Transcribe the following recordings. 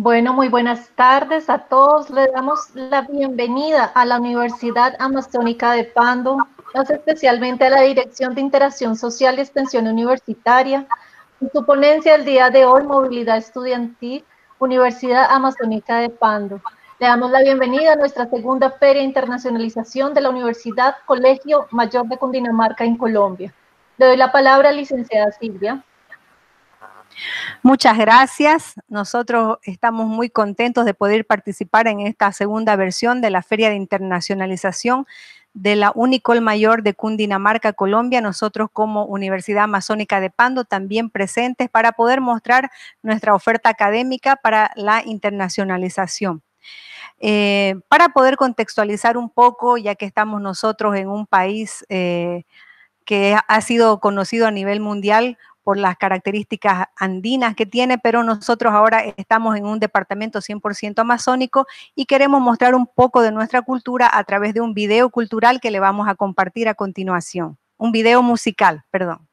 Bueno, muy buenas tardes a todos. Le damos la bienvenida a la Universidad Amazónica de Pando, más especialmente a la Dirección de Interacción Social y Extensión Universitaria. En su ponencia el día de hoy, Movilidad Estudiantil, Universidad Amazónica de Pando. Le damos la bienvenida a nuestra segunda Feria Internacionalización de la Universidad Colegio Mayor de Cundinamarca en Colombia. Le doy la palabra a licenciada Silvia. Muchas gracias. Nosotros estamos muy contentos de poder participar en esta segunda versión de la Feria de Internacionalización de la Unicol Mayor de Cundinamarca, Colombia, nosotros como Universidad Amazónica de Pando también presentes para poder mostrar nuestra oferta académica para la internacionalización. Eh, para poder contextualizar un poco, ya que estamos nosotros en un país eh, que ha sido conocido a nivel mundial por las características andinas que tiene, pero nosotros ahora estamos en un departamento 100% amazónico y queremos mostrar un poco de nuestra cultura a través de un video cultural que le vamos a compartir a continuación. Un video musical, perdón.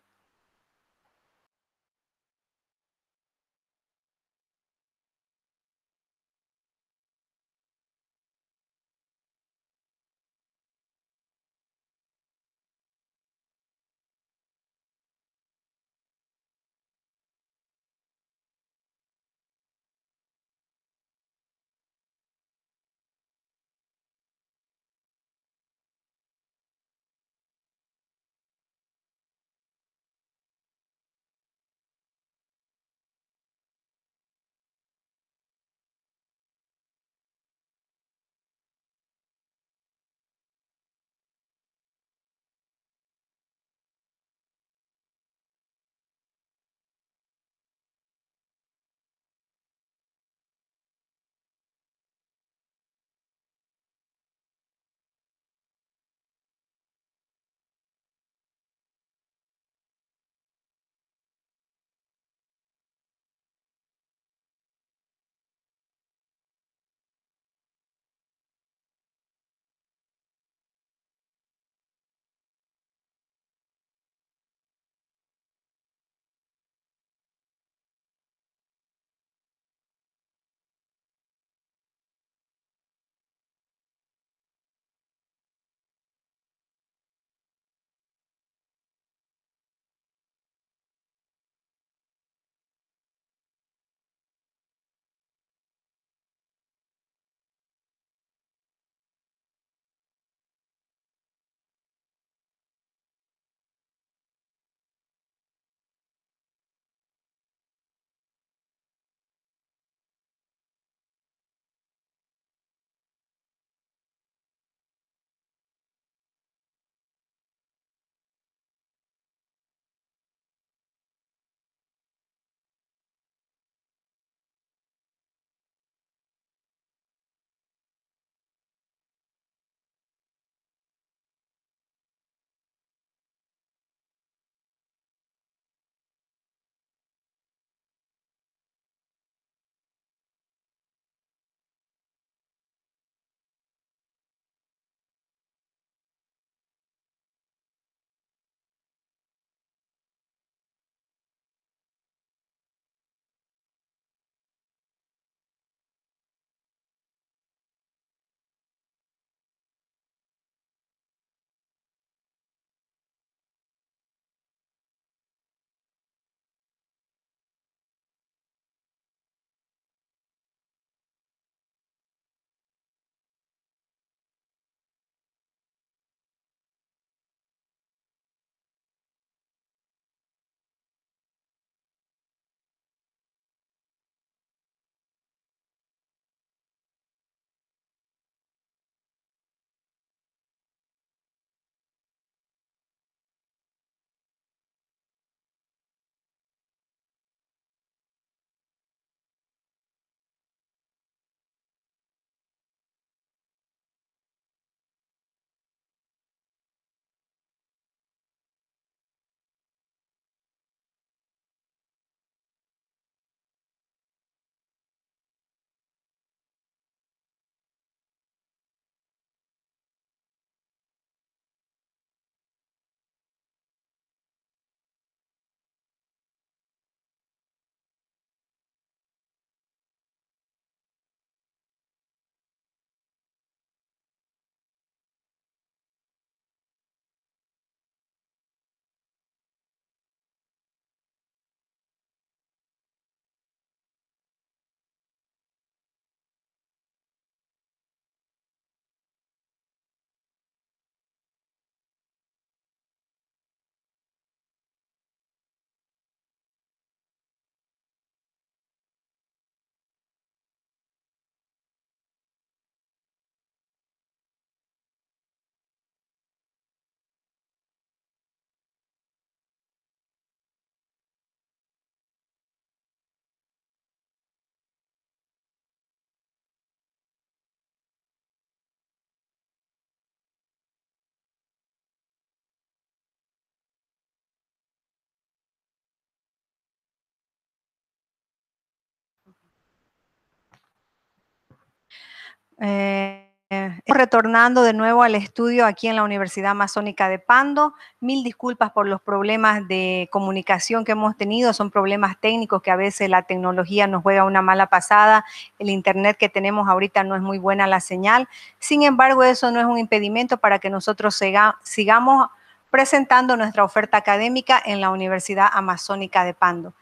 Eh, eh, estamos retornando de nuevo al estudio aquí en la Universidad Amazónica de Pando. Mil disculpas por los problemas de comunicación que hemos tenido. Son problemas técnicos que a veces la tecnología nos juega una mala pasada. El internet que tenemos ahorita no es muy buena la señal. Sin embargo, eso no es un impedimento para que nosotros sigamos presentando nuestra oferta académica en la Universidad Amazónica de Pando.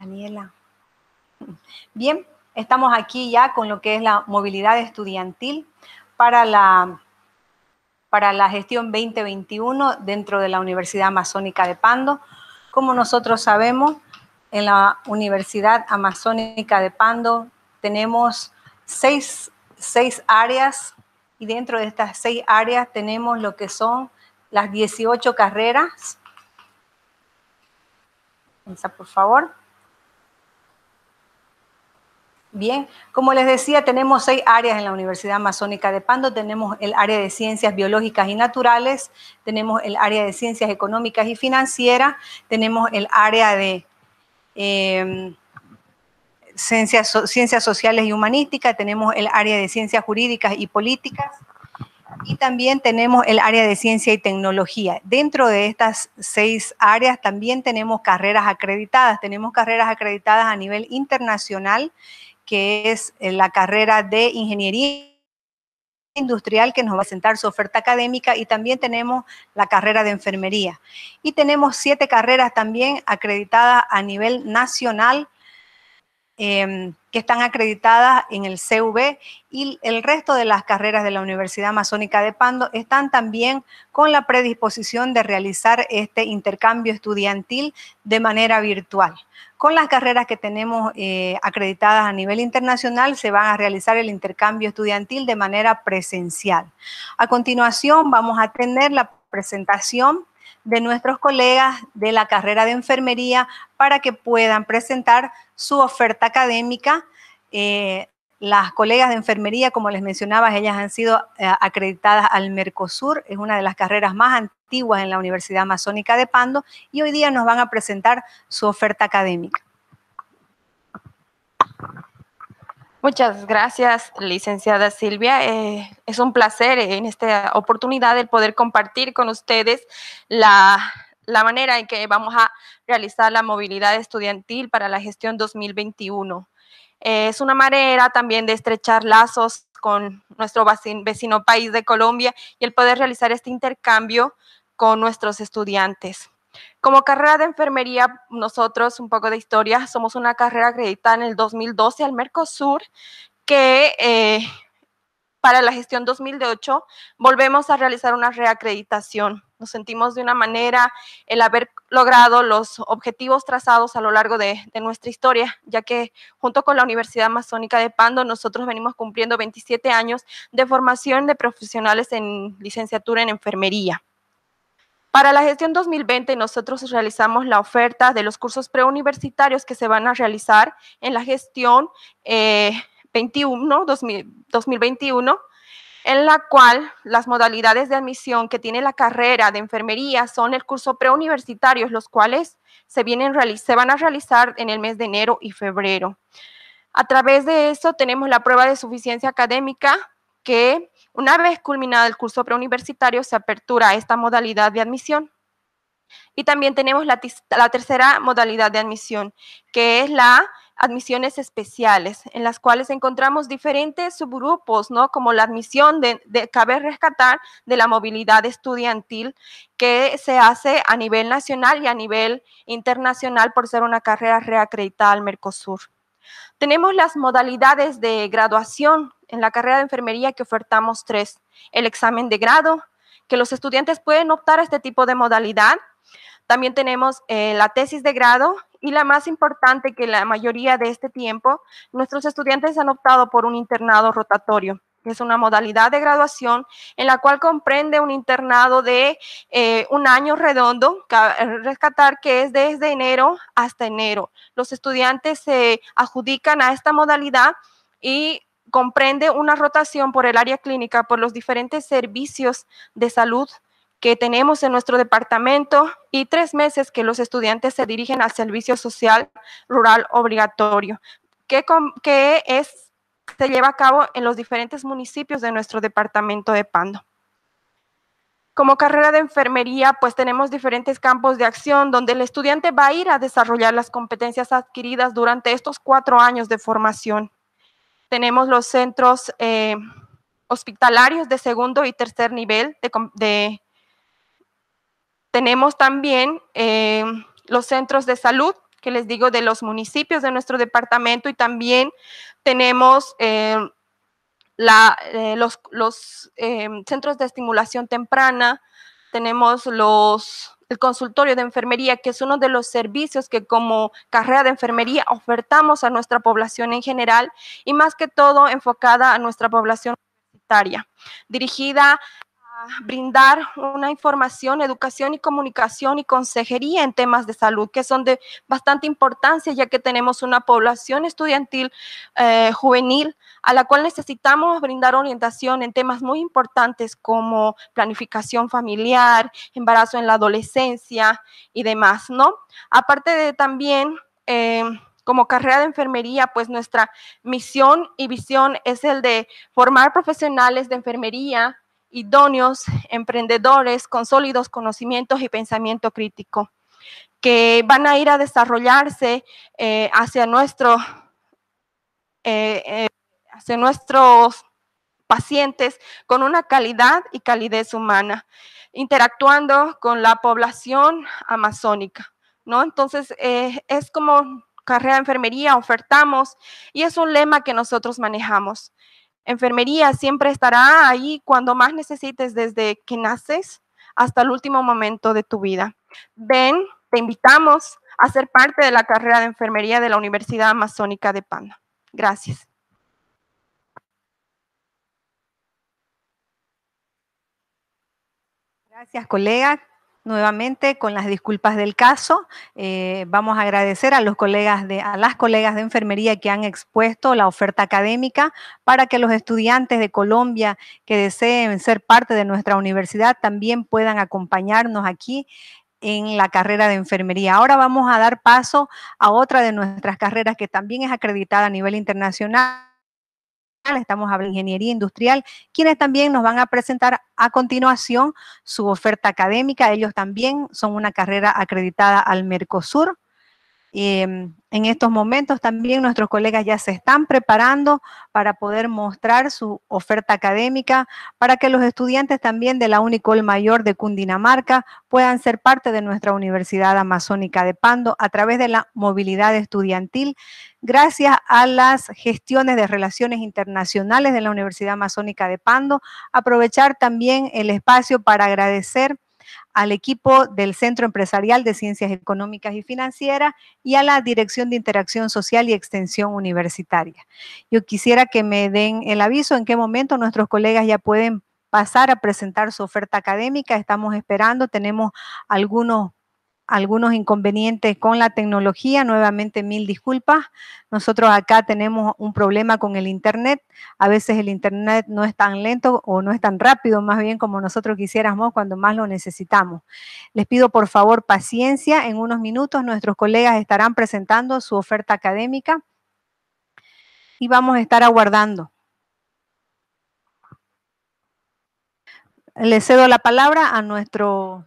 Daniela. Bien, Estamos aquí ya con lo que es la movilidad estudiantil para la, gestión 2021 dentro de la Universidad Amazónica de Pando. Como nosotros sabemos, en la Universidad Amazónica de Pando tenemos seis, áreas y dentro de estas seis áreas tenemos lo que son las 18 carreras. Pensa por favor Bien, como les decía, tenemos seis áreas en la Universidad Amazónica de Pando. Tenemos el área de ciencias biológicas y naturales, tenemos el área de ciencias económicas y financieras, tenemos el área de em, ciencias, ciencias sociales y humanísticas, tenemos el área de ciencias jurídicas y políticas, y también tenemos el área de ciencia y tecnología. Dentro de estas seis áreas también tenemos carreras acreditadas. Tenemos carreras acreditadas a nivel internacional que es eh, la carrera de ingeniería industrial que nos va a sentar su oferta académica y también tenemos la carrera de enfermería. Y tenemos siete carreras también acreditadas a nivel nacional. Eh, que están acreditadas en el CV y el resto de las carreras de la Universidad Amazónica de Pando están también con la predisposición de realizar este intercambio estudiantil de manera virtual. Con las carreras que tenemos eh, acreditadas a nivel internacional se va a realizar el intercambio estudiantil de manera presencial. A continuación vamos a tener la presentación de nuestros colegas de la carrera de enfermería para que puedan presentar su oferta académica. Eh, las colegas de enfermería, como les mencionaba, ellas han sido eh, acreditadas al Mercosur, es una de las carreras más antiguas en la Universidad Amazónica de Pando y hoy día nos van a presentar su oferta académica. Muchas gracias, licenciada Silvia. Eh, es un placer en esta oportunidad el poder compartir con ustedes la, la manera en que vamos a realizar la movilidad estudiantil para la gestión 2021. Eh, es una manera también de estrechar lazos con nuestro vecino país de Colombia y el poder realizar este intercambio con nuestros estudiantes. Como carrera de enfermería, nosotros, un poco de historia, somos una carrera acreditada en el 2012 al Mercosur, que eh, para la gestión 2008 volvemos a realizar una reacreditación nos sentimos de una manera, el haber logrado los objetivos trazados a lo largo de, nuestra historia, ya que junto con la Universidad Amazónica de Pando nosotros venimos cumpliendo 27 años de formación de profesionales en licenciatura en enfermería. Para la gestión 2020 nosotros realizamos la oferta de los cursos preuniversitarios que se van a realizar en la gestión 21, eh, 2021 en la cual las modalidades de admisión que tiene la carrera de enfermería son el curso preuniversitario, los cuales se, van a realizar en el mes de enero y febrero. A través de eso tenemos la prueba de suficiencia académica que una vez culminado el curso preuniversitario se apertura esta modalidad de admisión. Y también tenemos la tercera modalidad de admisión, que es la admisiones especiales, en las cuales encontramos diferentes subgrupos, ¿no? Como la admisión de, de, cabe rescatar de la movilidad estudiantil que se hace a nivel nacional y a nivel internacional por ser una carrera reacreditada al Mercosur. Tenemos las modalidades de graduación en la carrera de enfermería que ofertamos tres, el examen de grado, que los estudiantes pueden optar a este tipo de modalidad también tenemos eh, la tesis de grado y la más importante que la mayoría de este tiempo, nuestros estudiantes han optado por un internado rotatorio que es una modalidad de graduación en la cual comprende un internado de eh, un año redondo, eh, rescatar que es desde enero hasta enero. Los estudiantes se adjudican a esta modalidad y comprende una rotación por el área clínica, por los diferentes servicios de salud que tenemos en nuestro departamento y tres meses que los estudiantes se dirigen al servicio social rural obligatorio, que, que es, se lleva a cabo en los diferentes municipios de nuestro departamento de Pando. Como carrera de enfermería, pues tenemos diferentes campos de acción donde el estudiante va a ir a desarrollar las competencias adquiridas durante estos cuatro años de formación. Tenemos los centros eh, hospitalarios de segundo y tercer nivel de, de, tenemos también eh, los centros de salud, que les digo, de los municipios de nuestro departamento y también tenemos eh, eh, los, centros de estimulación temprana, tenemos los, el consultorio de enfermería, que es uno de los servicios que como carrera de enfermería ofertamos a nuestra población en general y más que todo enfocada a nuestra población universitaria, dirigida brindar una información, educación y comunicación y consejería en temas de salud, que son de bastante importancia, ya que tenemos una población estudiantil eh, juvenil a la cual necesitamos brindar orientación en temas muy importantes como planificación familiar, embarazo en la adolescencia y demás, ¿no? Aparte de también... Eh, como carrera de enfermería, pues nuestra misión y visión es el de formar profesionales de enfermería idóneos, emprendedores con sólidos conocimientos y pensamiento crítico, que van a ir a desarrollarse eh, hacia, nuestro, eh, eh, hacia nuestros pacientes con una calidad y calidez humana, interactuando con la población amazónica. ¿no? Entonces, es como carrera de enfermería, ofertamos, y es un lema que nosotros manejamos. Enfermería siempre estará ahí cuando más necesites, desde que naces hasta el último momento de tu vida. Ven, te invitamos a ser parte de la carrera de enfermería de la Universidad Amazónica de Pana. Gracias. Gracias, colega. Nuevamente, con las disculpas del caso, eh, vamos a agradecer a, los colegas a las colegas de enfermería que han expuesto la oferta académica para que los estudiantes de Colombia que deseen ser parte de nuestra universidad también puedan acompañarnos aquí en la carrera de enfermería. Ahora vamos a dar paso a otra de nuestras carreras que también es acreditada a nivel internacional estamos a de ingeniería industrial, quienes también nos van a presentar a continuación su oferta académica. Ellos también son una carrera acreditada al Mercosur. Em, en estos momentos también nuestros colegas ya se están preparando para poder mostrar su oferta académica, para que los estudiantes también de la Unicol Mayor de Cundinamarca puedan ser parte de nuestra Universidad Amazónica de Pando a través de la movilidad estudiantil, gracias a las gestiones de relaciones internacionales de la Universidad Amazónica de Pando. Aprovechar también el espacio para agradecer al equipo del Centro Empresarial de Ciencias Económicas y Financieras y a la Dirección de Interacción Social y Extensión Universitaria. Yo quisiera que me den el aviso en qué momento nuestros colegas ya pueden pasar a presentar su oferta académica. Estamos esperando, tenemos algunos algunos inconvenientes con la tecnología, nuevamente mil disculpas. Nosotros acá tenemos un problema con el Internet. A veces el Internet no es tan lento o no es tan rápido, más bien como nosotros quisiéramos cuando más lo necesitamos. Les pido por favor paciencia. En unos minutos nuestros colegas estarán presentando su oferta académica y vamos a estar aguardando. Les cedo la palabra a nuestro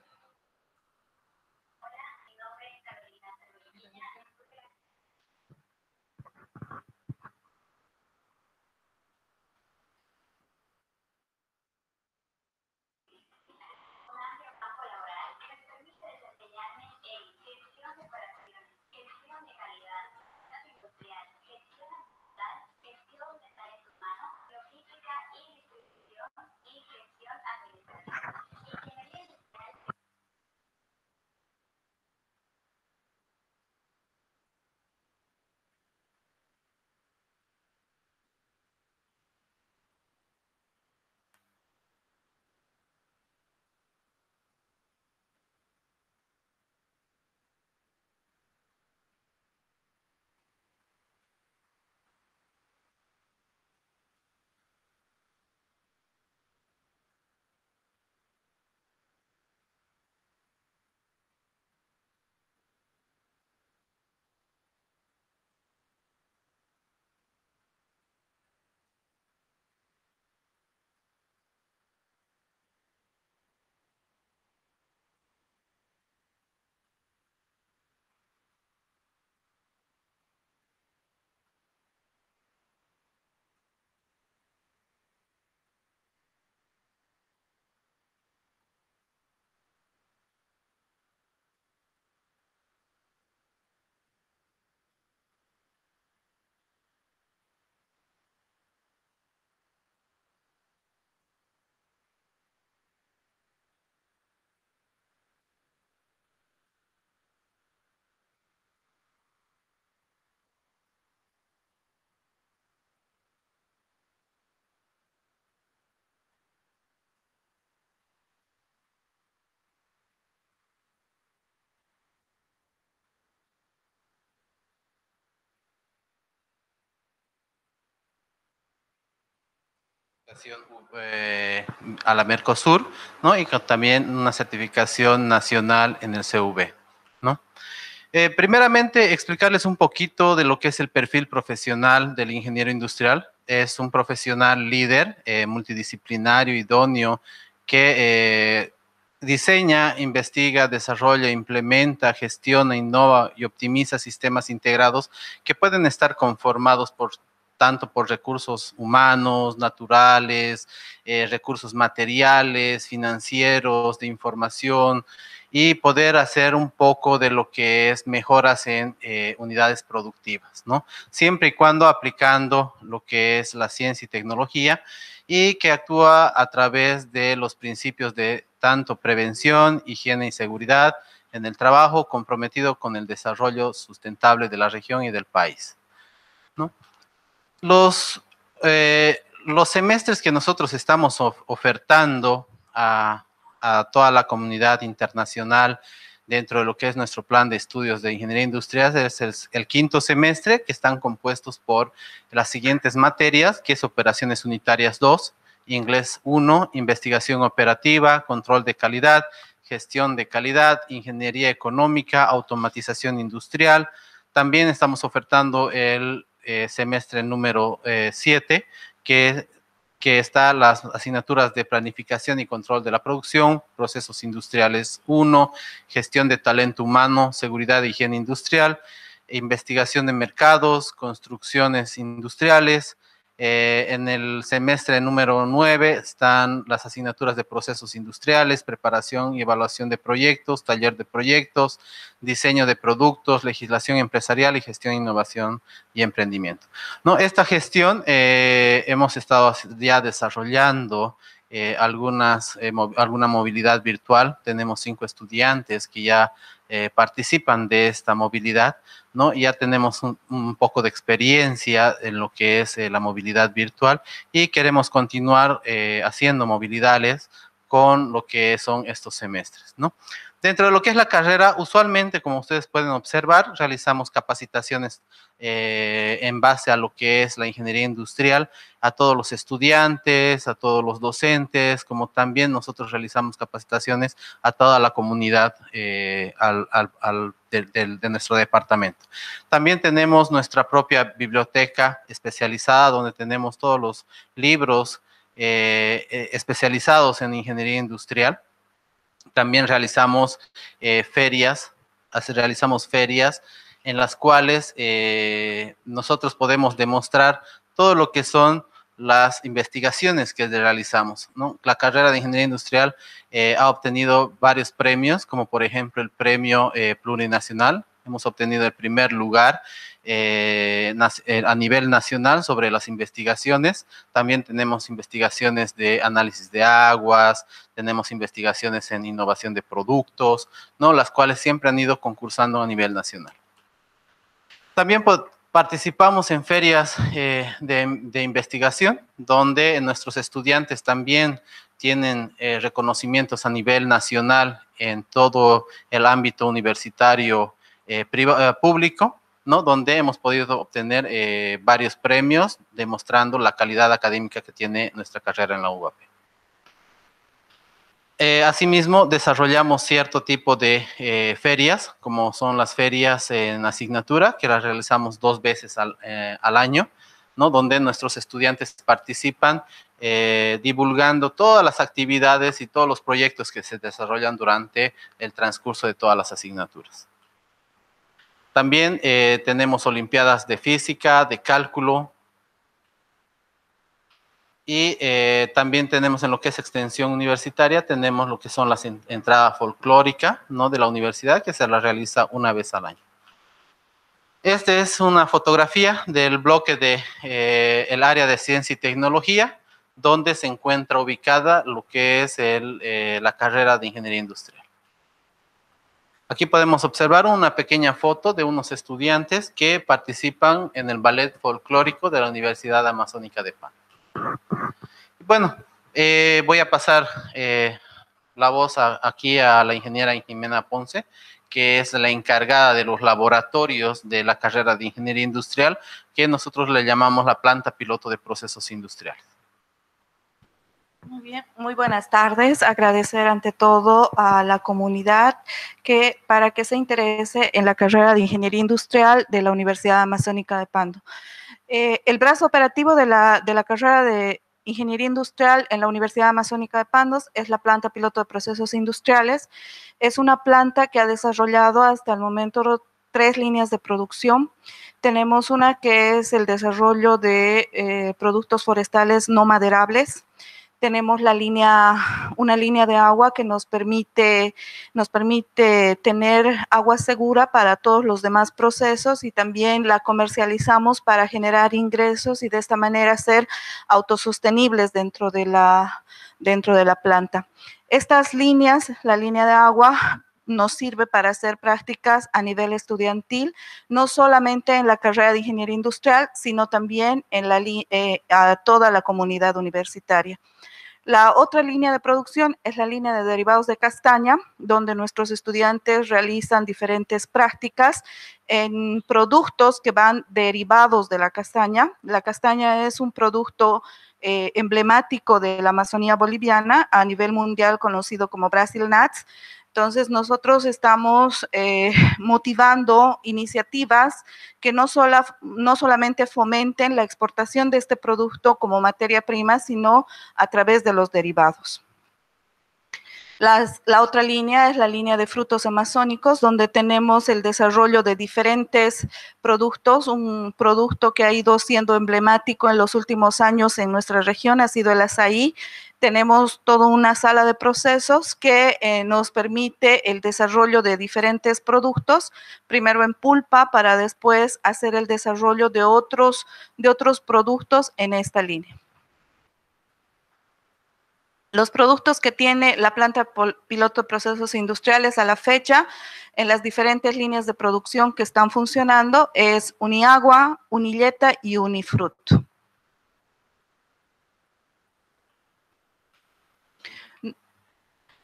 Eh, a la Mercosur, ¿no? Y también una certificación nacional en el CV, ¿no? Eh, primeramente, explicarles un poquito de lo que es el perfil profesional del ingeniero industrial. Es un profesional líder, eh, multidisciplinario, idóneo, que diseña, investiga, desarrolla, implementa, gestiona, innova y optimiza sistemas integrados que pueden estar conformados por tanto por recursos humanos, naturales, eh, recursos materiales, financieros, de información, y poder hacer un poco de lo que es mejoras en eh, unidades productivas, ¿no? Siempre y cuando aplicando lo que es la ciencia y tecnología y que actúa a través de los principios de tanto prevención, higiene y seguridad en el trabajo comprometido con el desarrollo sustentable de la región y del país. ¿no? los, eh, los semestres que nosotros estamos ofertando a, toda la comunidad internacional dentro de lo que es nuestro plan de estudios de ingeniería industrial es el, el quinto semestre, que están compuestos por las siguientes materias, que es operaciones unitarias 2, inglés 1, investigación operativa, control de calidad, gestión de calidad, ingeniería económica, automatización industrial. También estamos ofertando el eh, semestre número 7, eh, que, que está las asignaturas de planificación y control de la producción, procesos industriales 1, gestión de talento humano, seguridad e higiene industrial, investigación de mercados, construcciones industriales, eh, en el semestre número 9 están las asignaturas de procesos industriales, preparación y evaluación de proyectos, taller de proyectos, diseño de productos, legislación empresarial y gestión, innovación y emprendimiento. No, esta gestión eh, hemos estado ya desarrollando eh, algunas, alguna movilidad virtual. Tenemos cinco estudiantes que ya eh, participan de esta movilidad, ¿no? Ya tenemos un, poco de experiencia en lo que es eh, la movilidad virtual y queremos continuar eh, haciendo movilidades con lo que son estos semestres, ¿no? Dentro de lo que es la carrera, usualmente, como ustedes pueden observar, realizamos capacitaciones eh, en base a lo que es la ingeniería industrial, a todos los estudiantes, a todos los docentes, como también nosotros realizamos capacitaciones a toda la comunidad eh, de, nuestro departamento. También tenemos nuestra propia biblioteca especializada, donde tenemos todos los libros eh, especializados en ingeniería industrial. También realizamos eh, ferias, realizamos ferias en las cuales eh, nosotros podemos demostrar todo lo que son las investigaciones que realizamos. La carrera de ingeniería industrial eh, ha obtenido varios premios, como por ejemplo el premio plurinacional. Hemos obtenido el primer lugar eh, eh, a nivel nacional sobre las investigaciones. También tenemos investigaciones de análisis de aguas, tenemos investigaciones en innovación de productos, ¿no? las cuales siempre han ido concursando a nivel nacional. También participamos en ferias eh, de, investigación, donde nuestros estudiantes también tienen reconocimientos a nivel nacional en todo el ámbito universitario público. Donde hemos podido obtener eh, varios premios demostrando la calidad académica que tiene nuestra carrera en la UAP. Eh, asimismo, desarrollamos cierto tipo de eh, ferias, como son las ferias en asignatura, que las realizamos dos veces al, año, donde nuestros estudiantes participan divulgando todas las actividades y todos los proyectos que se desarrollan durante el transcurso de todas las asignaturas. También eh, tenemos Olimpiadas de Física, de Cálculo. Y eh, también tenemos en lo que es extensión universitaria, tenemos lo que son las entradas folclóricas ¿no? de la universidad, que se las realiza una vez al año. Esta es una fotografía del bloque del de, eh, el área de ciencia y tecnología, donde se encuentra ubicada lo que es la carrera de ingeniería industrial. Aquí podemos observar una pequeña foto de unos estudiantes que participan en el ballet folclórico de la Universidad Amazónica de Pan. Bueno, eh, voy a pasar eh, la voz aquí a la ingeniera Jimena Ponce, que es la encargada de los laboratorios de la carrera de ingeniería industrial, que nosotros le llamamos la planta piloto de procesos industriales. Muy bien, muy buenas tardes. Agradecer ante todo a la comunidad que para que se interese en la carrera de Ingeniería Industrial de la Universidad Amazónica de Pando. Eh, el brazo operativo de la, carrera de Ingeniería Industrial en la Universidad Amazónica de Pando es la planta piloto de procesos industriales. Es una planta que ha desarrollado hasta el momento tres líneas de producción. Tenemos una que es el desarrollo de eh, productos forestales no maderables tenemos la línea, una línea de agua que nos permite, nos permite tener agua segura para todos los demás procesos y también la comercializamos para generar ingresos y de esta manera ser autosostenibles dentro de la, dentro de la planta. Estas líneas, la línea de agua, nos sirve para hacer prácticas a nivel estudiantil, no solamente en la carrera de ingeniería industrial, sino también en la, eh, a toda la comunidad universitaria. La otra línea de producción es la línea de derivados de castaña, donde nuestros estudiantes realizan diferentes prácticas en productos que van derivados de la castaña. La castaña es un producto eh, emblemático de la Amazonía boliviana a nivel mundial conocido como Brasil Nuts. Entonces, nosotros estamos eh, motivando iniciativas que no, no solamente fomenten la exportación de este producto como materia prima, sino a través de los derivados la otra línea es la línea de frutos amazónicos, donde tenemos el desarrollo de diferentes productos. Un producto que ha ido siendo emblemático en los últimos años en nuestra región ha sido el azaí. Tenemos toda una sala de procesos que eh, nos permite el desarrollo de diferentes productos, primero en pulpa para después hacer el desarrollo de otros, de otros productos en esta línea los productos que tiene la planta piloto de procesos industriales a la fecha en las diferentes líneas de producción que están funcionando es Uniagua, Unilleta y Unifrut.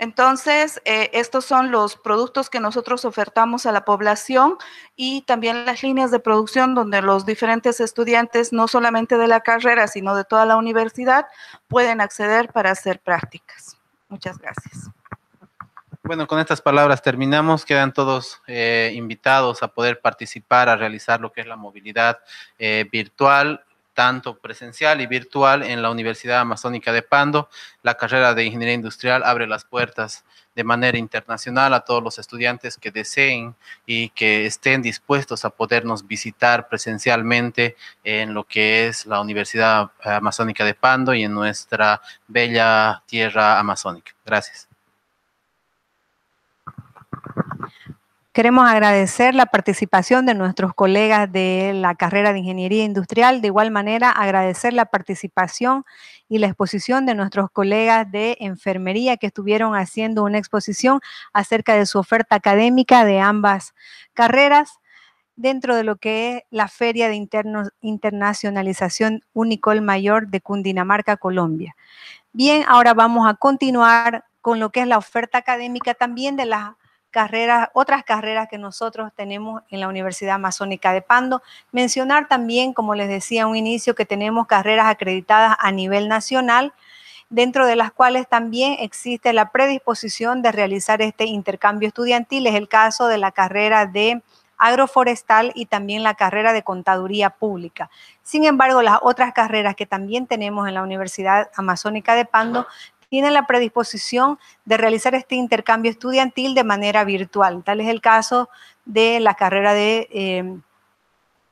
Entonces, eh, estos son los productos que nosotros ofertamos a la población y también las líneas de producción donde los diferentes estudiantes, no solamente de la carrera, sino de toda la universidad, pueden acceder para hacer prácticas. Muchas gracias. Bueno, con estas palabras terminamos. Quedan todos eh, invitados a poder participar, a realizar lo que es la movilidad eh, virtual tanto presencial y virtual en la Universidad Amazónica de Pando. La carrera de Ingeniería Industrial abre las puertas de manera internacional a todos los estudiantes que deseen y que estén dispuestos a podernos visitar presencialmente en lo que es la Universidad Amazónica de Pando y en nuestra bella tierra amazónica. Gracias. Queremos agradecer la participación de nuestros colegas de la carrera de Ingeniería Industrial, de igual manera agradecer la participación y la exposición de nuestros colegas de Enfermería que estuvieron haciendo una exposición acerca de su oferta académica de ambas carreras dentro de lo que es la Feria de Internacionalización Unicol Mayor de Cundinamarca, Colombia. Bien, ahora vamos a continuar con lo que es la oferta académica también de las carreras, otras carreras que nosotros tenemos en la Universidad Amazónica de Pando. Mencionar también, como les decía a un inicio, que tenemos carreras acreditadas a nivel nacional, dentro de las cuales también existe la predisposición de realizar este intercambio estudiantil. Es el caso de la carrera de agroforestal y también la carrera de contaduría pública. Sin embargo, las otras carreras que también tenemos en la Universidad Amazónica de Pando tienen la predisposición de realizar este intercambio estudiantil de manera virtual. Tal es el caso de la carrera de eh,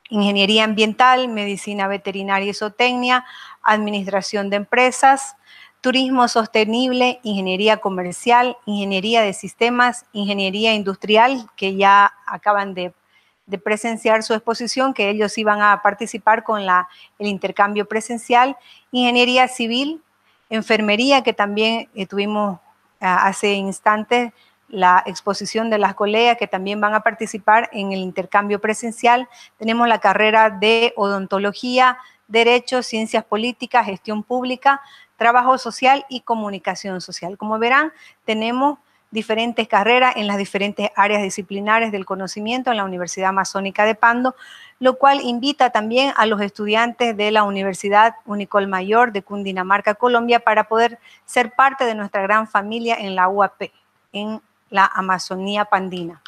Ingeniería Ambiental, Medicina Veterinaria y Zootecnia, Administración de Empresas, Turismo Sostenible, Ingeniería Comercial, Ingeniería de Sistemas, Ingeniería Industrial, que ya acaban de presenciar su exposición, que ellos iban a participar con el intercambio presencial, ingeniería civil, Enfermería, que también eh, tuvimos ah, hace instantes la exposición de las colegas que también van a participar en el intercambio presencial. Tenemos la carrera de odontología, derecho, ciencias políticas, gestión pública, trabajo social y comunicación social. Como verán, tenemos diferentes carreras en las diferentes áreas disciplinares del conocimiento en la Universidad Amazónica de Pando lo cual invita también a los estudiantes de la Universidad Unicol Mayor de Cundinamarca, Colombia, para poder ser parte de nuestra gran familia en la UAP, en la Amazonía Pandina.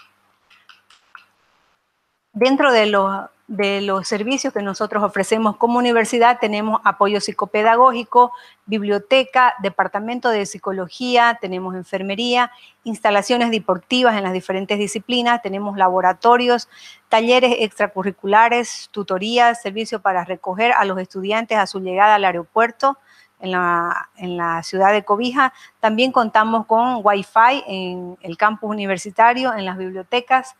Dentro de los de los servicios que nosotros ofrecemos como universidad, tenemos apoyo psicopedagógico, biblioteca, departamento de psicología, tenemos enfermería, instalaciones deportivas en las diferentes disciplinas, tenemos laboratorios, talleres extracurriculares, tutorías, servicio para recoger a los estudiantes a su llegada al aeropuerto. En la, ciudad de Cobija. También contamos con Wi-Fi en el campus universitario, en las bibliotecas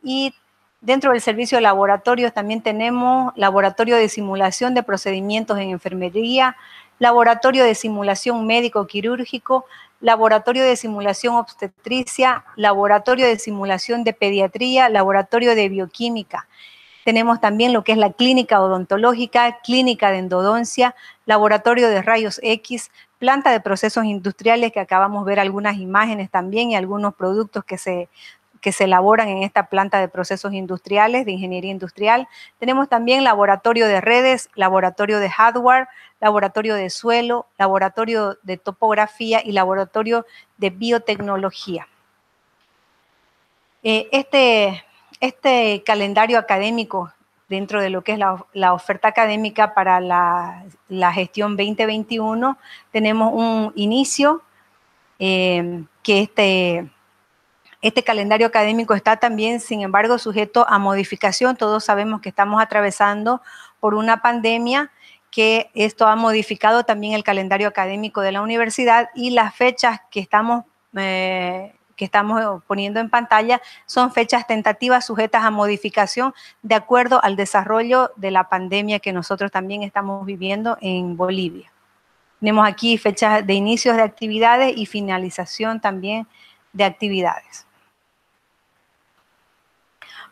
y Dentro del servicio de laboratorios también tenemos laboratorio de simulación de procedimientos en enfermería, laboratorio de simulación médico-quirúrgico, laboratorio de simulación obstetricia, laboratorio de simulación de pediatría, laboratorio de bioquímica. Tenemos también lo que es la clínica odontológica, clínica de endodoncia, laboratorio de rayos X, planta de procesos industriales que acabamos de ver algunas imágenes también y algunos productos que se que se elaboran en esta planta de procesos industriales, de ingeniería industrial. Tenemos también laboratorio de redes, laboratorio de hardware, laboratorio de suelo, laboratorio de topografía y laboratorio de biotecnología. Eh, este, este calendario académico dentro de lo que es la, oferta académica para la, gestión 2021, tenemos un inicio eh, que este este calendario académico está también, sin embargo, sujeto a modificación. Todos sabemos que estamos atravesando por una pandemia que esto ha modificado también el calendario académico de la universidad y las fechas que estamos, eh, que estamos poniendo en pantalla son fechas tentativas sujetas a modificación de acuerdo al desarrollo de la pandemia que nosotros también estamos viviendo en Bolivia. Tenemos aquí fechas de inicios de actividades y finalización también de actividades.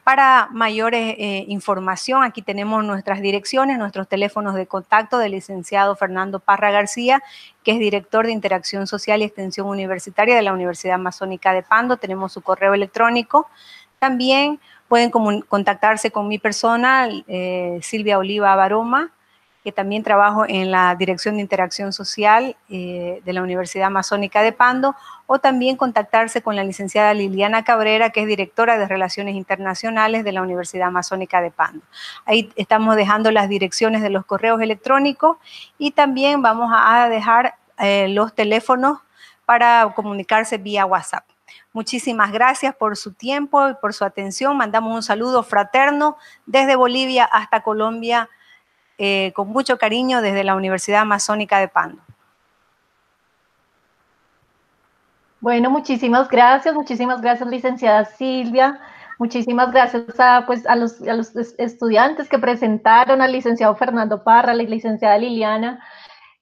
Para mayores eh, información, aquí tenemos nuestras direcciones, nuestros teléfonos de contacto del licenciado Fernando Parra García, que es director de Interacción Social y Extensión Universitaria de la Universidad Amazónica de Pando. Tenemos su correo electrónico. También pueden contactarse con mi persona, eh, Silvia Oliva Baroma, que también trabajo en la Dirección de Interacción Social eh, de la Universidad Amazónica de Pando, o también contactarse con la licenciada Liliana Cabrera, que es directora de Relaciones Internacionales de la Universidad Amazónica de Pando. Ahí estamos dejando las direcciones de los correos electrónicos y también vamos a dejar eh, los teléfonos para comunicarse vía WhatsApp. Muchísimas gracias por su tiempo y por su atención. Mandamos un saludo fraterno desde Bolivia hasta Colombia eh, con mucho cariño desde la Universidad Amazónica de Pando. Bueno, muchísimas gracias, muchísimas gracias licenciada Silvia, muchísimas gracias a, pues, los, estudiantes que presentaron, al licenciado Fernando Parra, a la licenciada Liliana,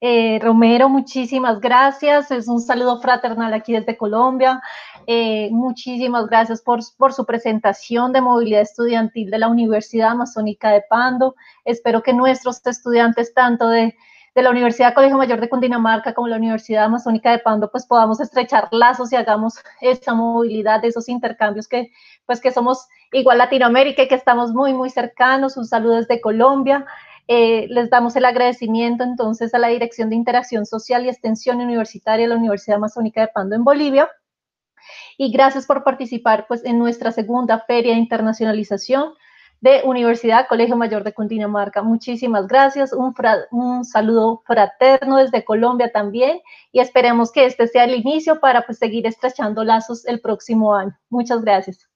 eh, Romero, muchísimas gracias. Es un saludo fraternal aquí desde Colombia. Eh, muchísimas gracias por, su presentación de movilidad estudiantil de la Universidad Amazónica de Pando. Espero que nuestros estudiantes, tanto de, la Universidad Colegio Mayor de Cundinamarca como la Universidad Amazónica de Pando, pues podamos estrechar lazos y hagamos esa movilidad, esos intercambios que, pues que somos igual Latinoamérica y que estamos muy, muy cercanos. Un saludo desde Colombia. Eh, les damos el agradecimiento entonces a la Dirección de Interacción Social y Extensión Universitaria de la Universidad Amazónica de Pando en Bolivia y gracias por participar pues, en nuestra segunda Feria de Internacionalización de Universidad Colegio Mayor de Cundinamarca. Muchísimas gracias, un, saludo fraterno desde Colombia también y esperemos que este sea el inicio para pues, seguir estrechando lazos el próximo año. Muchas gracias.